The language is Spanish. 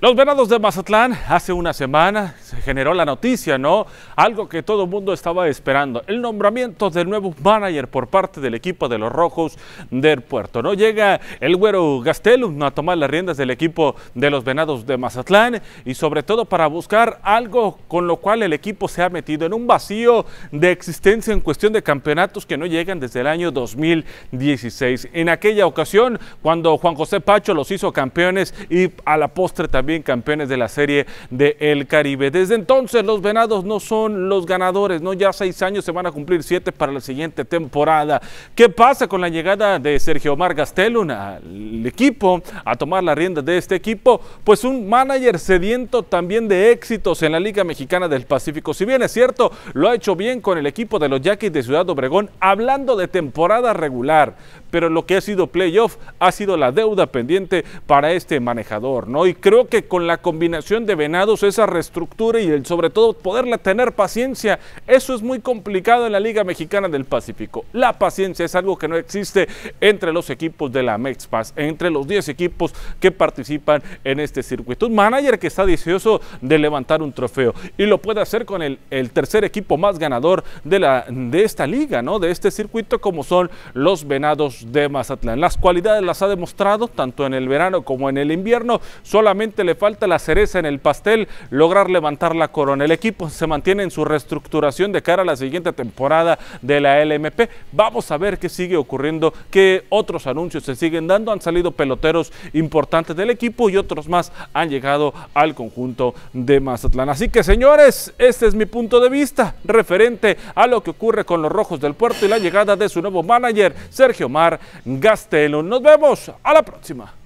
Los Venados de Mazatlán hace una semana generó la noticia, ¿no? Algo que todo el mundo estaba esperando, el nombramiento del nuevo manager por parte del equipo de los Rojos del Puerto, ¿no? Llega el güero Gastelum a tomar las riendas del equipo de los Venados de Mazatlán y sobre todo para buscar algo con lo cual el equipo se ha metido en un vacío de existencia en cuestión de campeonatos que no llegan desde el año 2016. En aquella ocasión, cuando Juan José Pacho los hizo campeones y a la postre también campeones de la serie de El Caribe. Desde entonces los venados no son los ganadores, ¿no? Ya seis años se van a cumplir siete para la siguiente temporada. ¿Qué pasa con la llegada de Sergio Omar Gastelum al equipo, a tomar la rienda de este equipo? Pues un manager sediento también de éxitos en la Liga Mexicana del Pacífico. Si bien es cierto, lo ha hecho bien con el equipo de los Yaquis de Ciudad Obregón, hablando de temporada regular, pero lo que ha sido playoff ha sido la deuda pendiente para este manejador, ¿no? Y creo que con la combinación de venados, esa reestructura y sobre todo poderle tener paciencia. Eso es muy complicado en la Liga Mexicana del Pacífico. La paciencia es algo que no existe entre los equipos de la Mexpas, entre los 10 equipos que participan en este circuito. Un manager que está deseoso de levantar un trofeo y lo puede hacer con el, tercer equipo más ganador de, la, de esta liga, ¿no? de este circuito, como son los Venados de Mazatlán. Las cualidades las ha demostrado tanto en el verano como en el invierno. Solamente le falta la cereza en el pastel, lograr levantar la corona. El equipo se mantiene en su reestructuración de cara a la siguiente temporada de la LMP. Vamos a ver qué sigue ocurriendo, qué otros anuncios se siguen dando. Han salido peloteros importantes del equipo y otros más han llegado al conjunto de Mazatlán. Así que señores, este es mi punto de vista referente a lo que ocurre con los Rojos del Puerto y la llegada de su nuevo manager, Sergio Mar Gastelo. Nos vemos a la próxima.